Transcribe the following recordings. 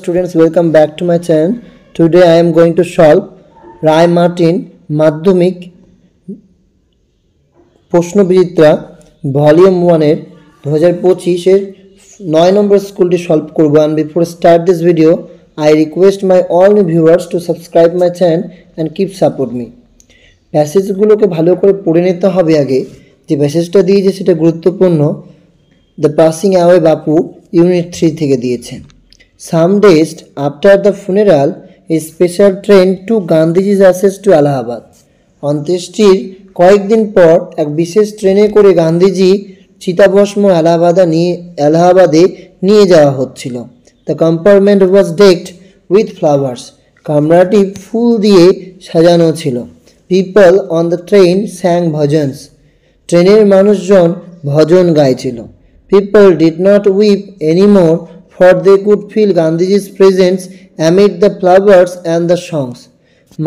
Students welcome back to my channel today I am going to solve Ray Martin Madhyamik প্রশ্নবিদিতা volume ওয়ানের দু হাজার পঁচিশের নয় নম্বর স্কুলটি সলভ করবো and before start this video I request my all viewers to subscribe my channel and keep support me প্যাসেজগুলোকে ভালো করে পড়ে নিতে হবে আগে যে প্যাসেজটা দিয়েছে সেটা গুরুত্বপূর্ণ the passing away Bapu unit three থেকে দিয়েছেন some days after the funeral a special train to Gandhiji's ashes to Allahabad অন্ত্যেষ্টির কয়েকদিন পর এক বিশেষ ট্রেনে করে গান্ধীজি চিতাভস্ম এলাহাবাদা নিয়ে এলাহাবাদে নিয়ে যাওয়া হচ্ছিল the compartment was decked with flowers কামরাটি ফুল দিয়ে সাজানো ছিল people on the train sang bhajans ট্রেনের মানুষজন ভজন গাইছিল people did not weep anymore for they could feel Gandhiji's presence amid the flowers and the songs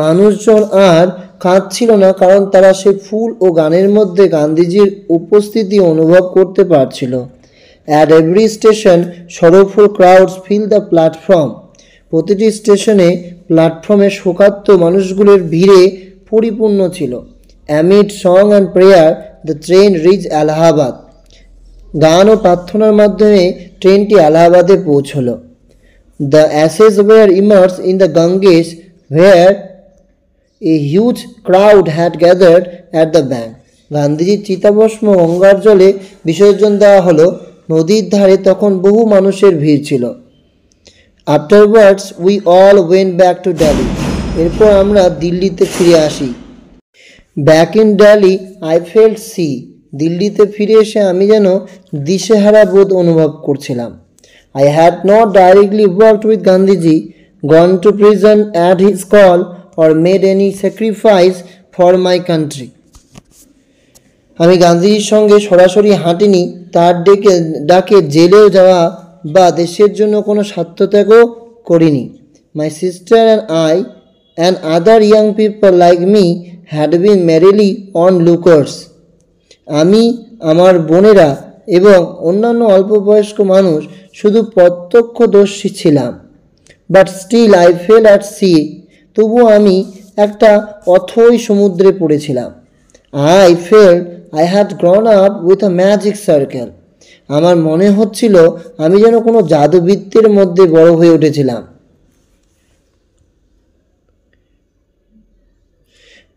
মানুষজন আর কাঁদছিল না কারণ তারা সে ফুল ও গানের মধ্যে গান্ধীজির উপস্থিতি অনুভব করতে পারছিল at every station sorrowful crowds filled the platform প্রতিটি স্টেশনে প্ল্যাটফর্মে শোকাত্ম মানুষগুলোর ভিড়ে পরিপূর্ণ ছিল amid song and prayer the train reach Allahabad গান ও প্রার্থনার মাধ্যমে ট্রেনটি আলাহাবাদে পৌঁছল the ashes were immersed in the Ganges here a huge crowd had gathered at the bank গান্ধীজির চিতাভস্ম অঙ্গার জলে বিসর্জন দেওয়া হলো নদীর ধারে তখন বহু মানুষের ভিড় ছিল afterwards we all went back to Delhi এরপর আমরা দিল্লিতে ফিরে আসি back in Delhi I felt sea দিল্লিতে ফিরে এসে আমি যেন দিশেহারা বোধ অনুভব করছিলাম I had not directly worked with Gandhiji gone to prison at his call or made any sacrifice for my country আমি গান্ধীজির সঙ্গে সরাসরি হাঁটিনি তার ডেকে ডাকে জেলেও যাওয়া বা দেশের জন্য কোনো স্বার্থত্যাগও করিনি my sister and I and other young people like me had been merely onlookers আমি আমার বোনেরা এবং অন্যান্য অল্প বয়স্ক মানুষ শুধু প্রত্যক্ষদর্শী ছিলাম but still I felt at sea তবুও আমি একটা অথই সমুদ্রে পড়েছিলাম I felt I had grown up with a magic circle আমার মনে হচ্ছিল আমি যেন কোনো জাদুবৃত্তের মধ্যে বড় হয়ে উঠেছিলাম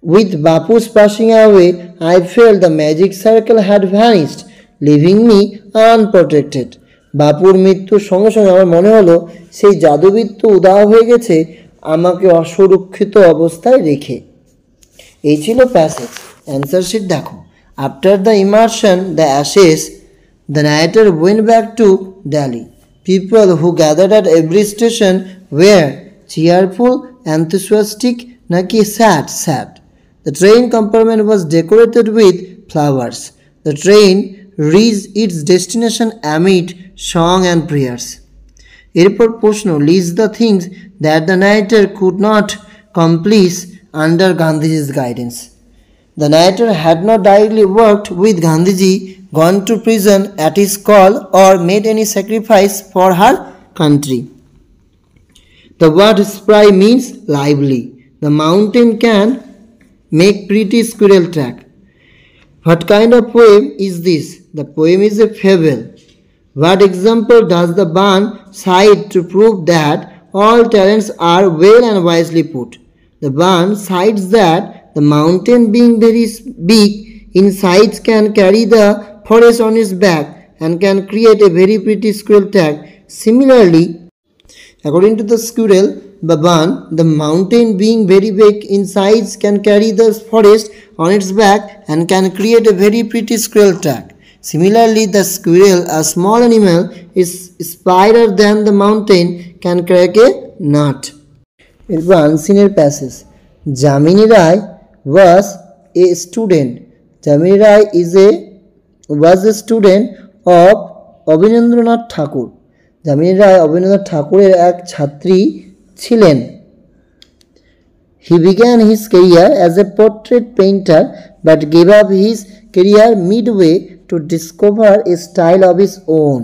With Bapu's passing away, I felt the magic circle had vanished, leaving me unprotected. বাপুর মৃত্যুর সঙ্গে সঙ্গে আমার মনে হলো সেই জাদুবিদ্য উদাহ হয়ে গেছে আমাকে অসুরক্ষিত অবস্থায় রেখে এই ছিল প্যাসেজ অ্যান্সার শিট দেখো after the immersion the ashes the narrator went back to Delhi people who gather at every station were cheerful enthusiastic নাকি sad sad The train compartment was decorated with flowers. The train reached its destination amid song and prayers. Airport Poshno leads the things that the narrator could not accomplish under Gandhi's guidance. The narrator had not directly worked with Gandhiji, gone to prison at his call, or made any sacrifice for her country. The word spry means lively. The mountain can make pretty squirrel track. What kind of poem is this? The poem is a fable. What example does the barn cite to prove that all talents are well and wisely put? The barn cites that the mountain being very big in size can carry the forest on its back and can create a very pretty squirrel track. Similarly, according to the squirrel, Baban, the mountain being very big in size can carry the forest on its back and can create a very pretty squirrel track. Similarly, the squirrel, a small animal, is wider than the mountain, can crack a nut. এরপর আনসিনের passage, Jamini Rai was a student. Jamini Rai is a was a student of Abanindranath Thakur. Jamini Rai, Abanindranath Thakur, এক ছাত্রী ছিলেন he began his career as a portrait painter but gave up his career midway to discover a style of his own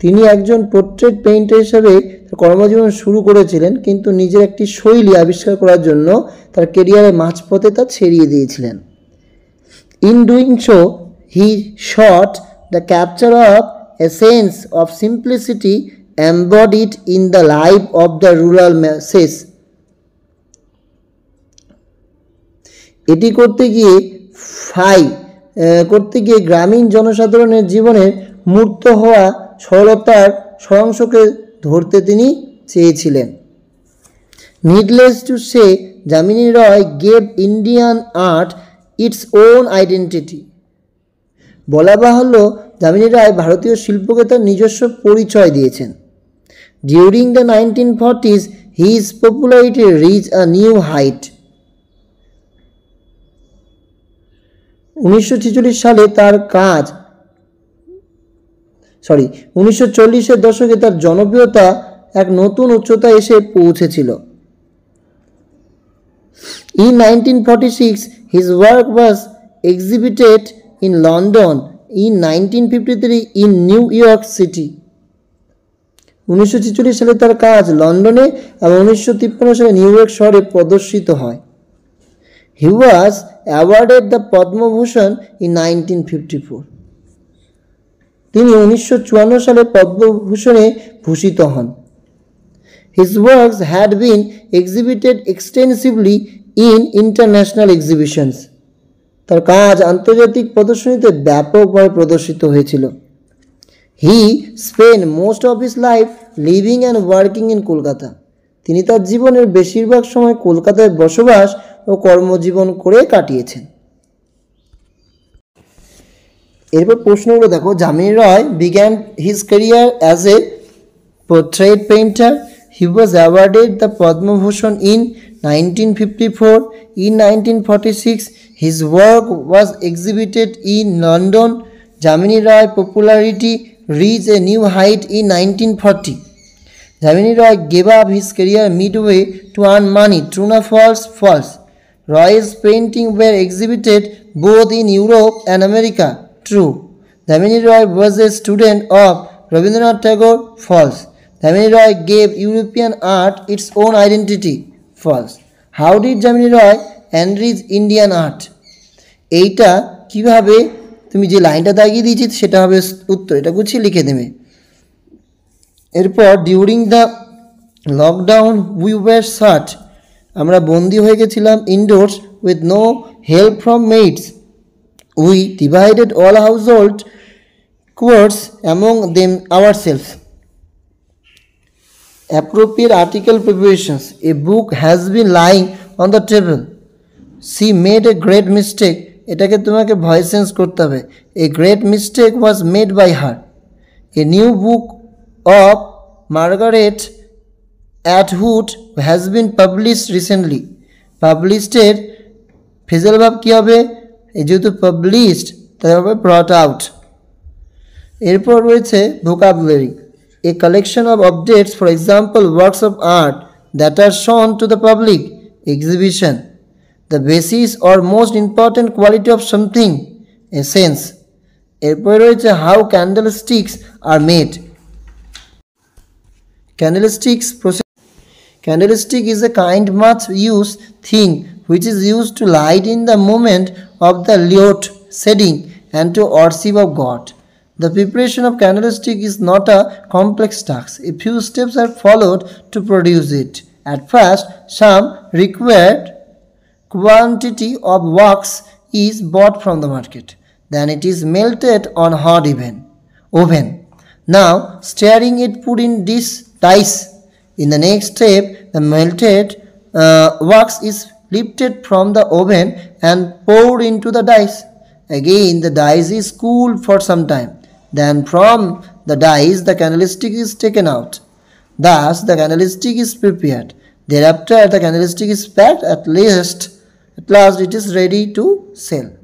তিনি একজন portrait painter হিসেবে তার কর্মজীবন শুরু করেছিলেন কিন্তু নিজের একটি শৈলী আবিষ্কার করার জন্য তার কেরিয়ারের মাঝপথে তা ছেড়িয়ে দিয়েছিলেন in doing so he sought the capture of a sense of simplicity embodied in the life of the rural masses এটি করতে গিয়ে ফাই করতে গিয়ে গ্রামীণ জনসাধারণের জীবনে মূর্ত হওয়া সরলতার সহংসকে ধরতে তিনি চেয়েছিলেন needless to say Jamini Roy gave Indian art its own identity বলা বাহুল্য যামিনী রায় ভারতীয় শিল্পকে তার নিজস্ব পরিচয় দিয়েছেন During the 1940s, his popularity reached a new height. উনিশশো সালে তার কাজ সরি উনিশশো চল্লিশের দশকে তার জনপ্রিয়তা এক নতুন উচ্চতা এসে পৌঁছেছিল In 1946, his work was exhibited in London, in 1953 in New York City. উনিশশো সালে তার কাজ লন্ডনে এবং উনিশশো সালে নিউ ইয়র্ক শহরে প্রদর্শিত হয় he was awarded the Padma Bhushan in nineteen fifty four তিনি উনিশশো সালে পদ্মভূষণে ভূষিত হন his works had been exhibited extensively in international exhibitions তার কাজ আন্তর্জাতিক প্রদর্শনীতে ব্যাপকভাবে প্রদর্শিত হয়েছিল he spent most of his life living and working in Kolkata তিনি তার জীবনের বেশিরভাগ সময় কলকাতায় বসবাস ও কর্মজীবন করে কাটিয়েছেন এরপর প্রশ্নগুলো দেখো Jamini Roy began his career as a portrait painter he was awarded the Padma Bhushan in nineteen fifty four in nineteen forty six his work was exhibited in London Jamini Roy popularity reach a new height in nineteen forty Jamini Roy gave up his career midway to earn money true না false false Roy's painting were exhibited both in Europe and America true Jamini Roy was A student of Rabindranath Tagore false Jamini Roy gave European art its own identity false how did Jamini Roy enrich Indian art এইটা কীভাবে তুমি যে লাইনটা দাগিয়ে দিয়েছি সেটা হবে উত্তর এটা গুছিয়ে লিখে দেবে এরপর during the lockdown we were shut আমরা বন্দি হয়ে গেছিলাম indoor with no help from maids we divided all household chores among them ourselves appropriate article preparations. A book has been lying on the table she made a great mistake এটাকে তোমাকে voice change করতে হবে a great mistake was made by her a new book of Margaret Atwood has been published recently পাবলিশডের phrasal verb কী হবে যেহেতু published তাই হবে ব্রট out এরপর রয়েছে vocabulary a collection of objects for example works of art that are shown to the public exhibition the basis or most important quality of something essence এরপরে রয়েছে how candlesticks are made candlesticks process candlestick is a kind much use thing which is use to light in the moment of the light shedding and to worship of God The preparation of candlestick is not a complex task. A few steps are followed to produce it. At first, some required quantity of wax is bought from the market. Then it is melted on hot oven. oven. Now stirring it put in this dice. In the next step the melted uh, wax is lifted from the oven and poured into the dice. Again the dice is cooled for some time. Then from the dice the candlestick is taken out. Thus the candlestick is prepared. Thereafter the candlestick is packed at least at last it is ready to sell